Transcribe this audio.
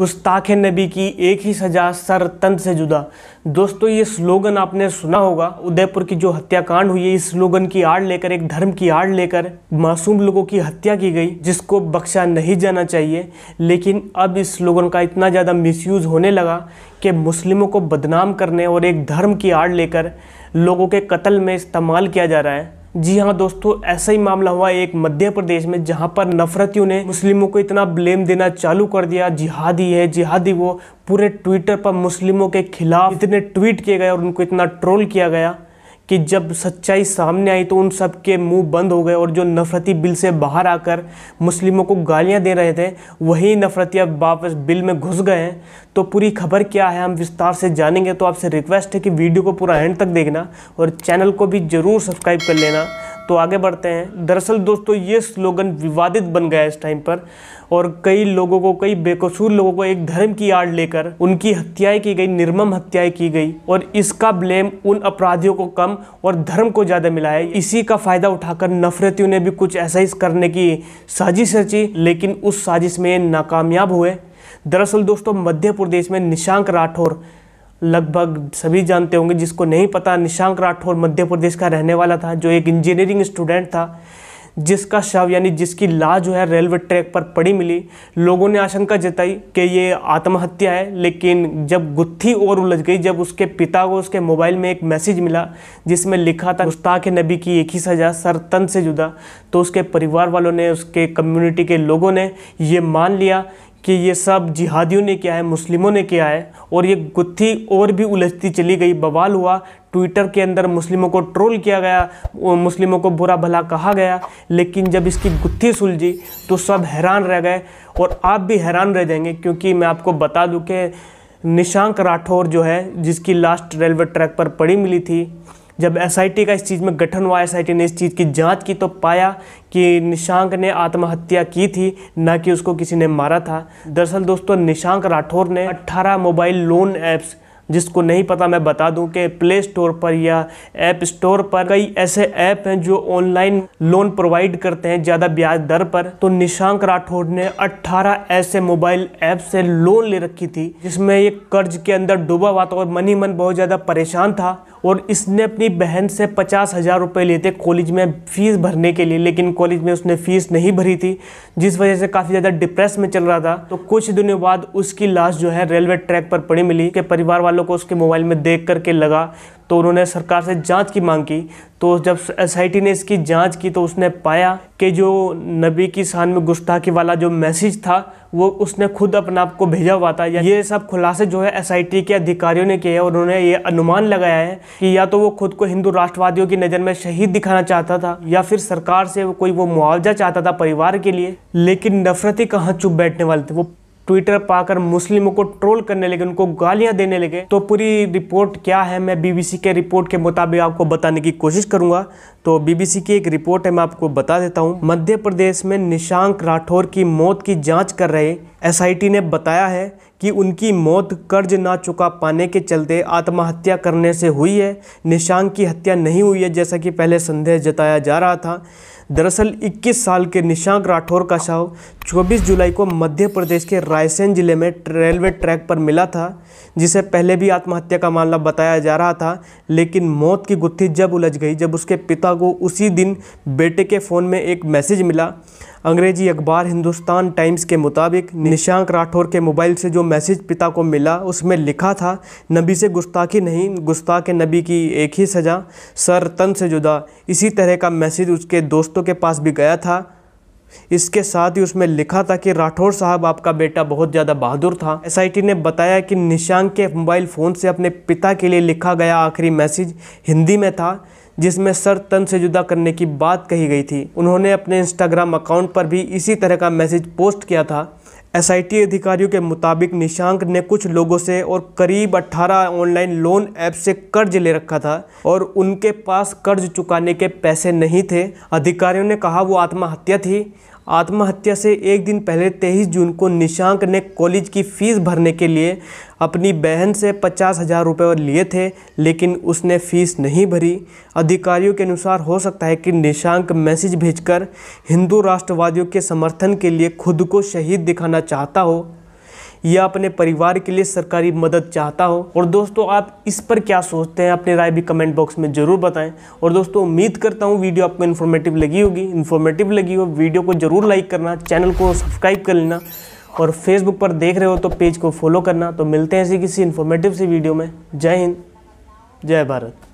गुस्ताख नबी की एक ही सजा सर तंत से जुदा दोस्तों ये स्लोगन आपने सुना होगा उदयपुर की जो हत्याकांड हुई है इस स्लोगन की आड़ लेकर एक धर्म की आड़ लेकर मासूम लोगों की हत्या की गई जिसको बख्शा नहीं जाना चाहिए लेकिन अब इस स्लोगन का इतना ज़्यादा मिसयूज़ होने लगा कि मुस्लिमों को बदनाम करने और एक धर्म की आड़ लेकर लोगों के कत्ल में इस्तेमाल किया जा रहा है जी हाँ दोस्तों ऐसा ही मामला हुआ एक मध्य प्रदेश में जहाँ पर नफरतियों ने मुस्लिमों को इतना ब्लेम देना चालू कर दिया जिहादी है जिहादी वो पूरे ट्विटर पर मुस्लिमों के खिलाफ इतने ट्वीट किए गए और उनको इतना ट्रोल किया गया कि जब सच्चाई सामने आई तो उन सब के मुंह बंद हो गए और जो नफरती बिल से बाहर आकर मुस्लिमों को गालियां दे रहे थे वही नफरती अब वापस बिल में घुस गए हैं तो पूरी खबर क्या है हम विस्तार से जानेंगे तो आपसे रिक्वेस्ट है कि वीडियो को पूरा एंड तक देखना और चैनल को भी ज़रूर सब्सक्राइब कर लेना तो आगे बढ़ते हैं दरअसल दोस्तों ये स्लोगन विवादित बन गया इस टाइम पर और कई लोगों को कई बेकसूर लोगों को एक धर्म की आड़ लेकर उनकी हत्याएं की गई निर्मम हत्याएं की गई और इसका ब्लेम उन अपराधियों को कम और धर्म को ज़्यादा मिला है इसी का फ़ायदा उठाकर नफरतियों ने भी कुछ ऐसा ही करने की साजिश रची लेकिन उस साजिश में नाकामयाब हुए दरअसल दोस्तों मध्य प्रदेश में निशांक राठौर लगभग सभी जानते होंगे जिसको नहीं पता निशांक राठौर मध्य प्रदेश का रहने वाला था जो एक इंजीनियरिंग स्टूडेंट था जिसका शव यानी जिसकी लाश जो है रेलवे ट्रैक पर पड़ी मिली लोगों ने आशंका जताई कि ये आत्महत्या है लेकिन जब गुत्थी और उलझ गई जब उसके पिता को उसके मोबाइल में एक मैसेज मिला जिसमें लिखा था गुस्ताख नबी की एक ही सज़ा सर तन से जुदा तो उसके परिवार वालों ने उसके कम्युनिटी के लोगों ने ये मान लिया कि ये सब जिहादियों ने किया है मुस्लिमों ने किया है और ये गुत्थी और भी उलझती चली गई बवाल हुआ ट्विटर के अंदर मुस्लिमों को ट्रोल किया गया मुस्लिमों को बुरा भला कहा गया लेकिन जब इसकी गुत्थी सुलझी तो सब हैरान रह गए और आप भी हैरान रह जाएंगे क्योंकि मैं आपको बता दूँ कि निशांक राठौर जो है जिसकी लास्ट रेलवे ट्रैक पर पड़ी मिली थी जब एसआईटी का इस चीज़ में गठन हुआ एसआईटी ने इस चीज़ की जांच की तो पाया कि निशांक ने आत्महत्या की थी ना कि उसको किसी ने मारा था दरअसल दोस्तों निशांक राठौर ने 18 मोबाइल लोन ऐप्स जिसको नहीं पता मैं बता दूं कि प्ले स्टोर पर या ऐप स्टोर पर कई ऐसे ऐप हैं जो ऑनलाइन लोन प्रोवाइड करते हैं ज़्यादा ब्याज दर पर तो निशांक राठौड़ ने 18 ऐसे मोबाइल ऐप से लोन ले रखी थी जिसमें ये कर्ज के अंदर डूबा हुआ था और मनी मन बहुत ज़्यादा परेशान था और इसने अपनी बहन से पचास हज़ार रुपये लिए थे कॉलेज में फ़ीस भरने के लिए लेकिन कॉलेज में उसने फ़ीस नहीं भरी थी जिस वजह से काफ़ी ज़्यादा डिप्रेस में चल रहा था तो कुछ दिनों बाद उसकी लाश जो है रेलवे ट्रैक पर पड़ी मिली के परिवार वालों को उसके मोबाइल में देख करके लगा तो उन्होंने सरकार से जांच की मांग की तो जब एस ने इसकी जांच की तो उसने पाया कि जो नबी की शान में गुस्ताखी वाला जो मैसेज था वो उसने खुद अपने आप को भेजा हुआ था ये सब खुलासे जो है एस के अधिकारियों ने किए हैं उन्होंने ये अनुमान लगाया है कि या तो वो खुद को हिंदू राष्ट्रवादियों की नज़र में शहीद दिखाना चाहता था या फिर सरकार से कोई वो मुआवजा चाहता था परिवार के लिए लेकिन नफरत ही कहाँ चुप बैठने वाले थे वो ट्विटर पाकर मुस्लिमों को ट्रोल करने लगे उनको गालियां देने लगे तो पूरी रिपोर्ट क्या है मैं बीबीसी के रिपोर्ट के मुताबिक आपको बताने की कोशिश करूंगा तो बीबीसी की एक रिपोर्ट है मैं आपको बता देता हूं मध्य प्रदेश में निशांक राठौर की मौत की जांच कर रहे एसआईटी ने बताया है कि उनकी मौत कर्ज ना चुका पाने के चलते आत्महत्या करने से हुई है निशांक की हत्या नहीं हुई है जैसा कि पहले संदेह जताया जा रहा था दरअसल 21 साल के निशांक राठौर का शव 24 जुलाई को मध्य प्रदेश के रायसेन जिले में रेलवे ट्रैक पर मिला था जिसे पहले भी आत्महत्या का मामला बताया जा रहा था लेकिन मौत की गुत्थी जब उलझ गई जब उसके पिता को उसी दिन बेटे के फ़ोन में एक मैसेज मिला अंग्रेजी अखबार हिंदुस्तान टाइम्स के मुताबिक निशांक राठौर के मोबाइल से जो मैसेज पिता को मिला उसमें लिखा था नबी से गुस्ताखी नहीं गुस्ताख नबी की एक ही सज़ा सर तन से जुदा इसी तरह का मैसेज उसके दोस्तों के पास भी गया था इसके साथ ही उसमें लिखा था कि राठौर साहब आपका बेटा बहुत ज़्यादा बहादुर था एसआईटी ने बताया कि निशांक के मोबाइल फ़ोन से अपने पिता के लिए लिखा गया आखिरी मैसेज हिंदी में था जिसमें सर तन से जुदा करने की बात कही गई थी उन्होंने अपने इंस्टाग्राम अकाउंट पर भी इसी तरह का मैसेज पोस्ट किया था एसआईटी अधिकारियों के मुताबिक निशांक ने कुछ लोगों से और करीब 18 ऑनलाइन लोन ऐप से कर्ज ले रखा था और उनके पास कर्ज चुकाने के पैसे नहीं थे अधिकारियों ने कहा वो आत्महत्या थी आत्महत्या से एक दिन पहले 23 जून को निशांक ने कॉलेज की फ़ीस भरने के लिए अपनी बहन से पचास हज़ार रुपये लिए थे लेकिन उसने फ़ीस नहीं भरी अधिकारियों के अनुसार हो सकता है कि निशांक मैसेज भेजकर हिंदू राष्ट्रवादियों के समर्थन के लिए खुद को शहीद दिखाना चाहता हो या अपने परिवार के लिए सरकारी मदद चाहता हो और दोस्तों आप इस पर क्या सोचते हैं अपनी राय भी कमेंट बॉक्स में ज़रूर बताएं और दोस्तों उम्मीद करता हूँ वीडियो आपको इन्फॉर्मेटिव लगी होगी इन्फॉर्मेटिव लगी हो वीडियो को ज़रूर लाइक करना चैनल को सब्सक्राइब कर लेना और फेसबुक पर देख रहे हो तो पेज को फॉलो करना तो मिलते हैं ऐसी किसी इन्फॉर्मेटिव सी वीडियो में जय हिंद जय भारत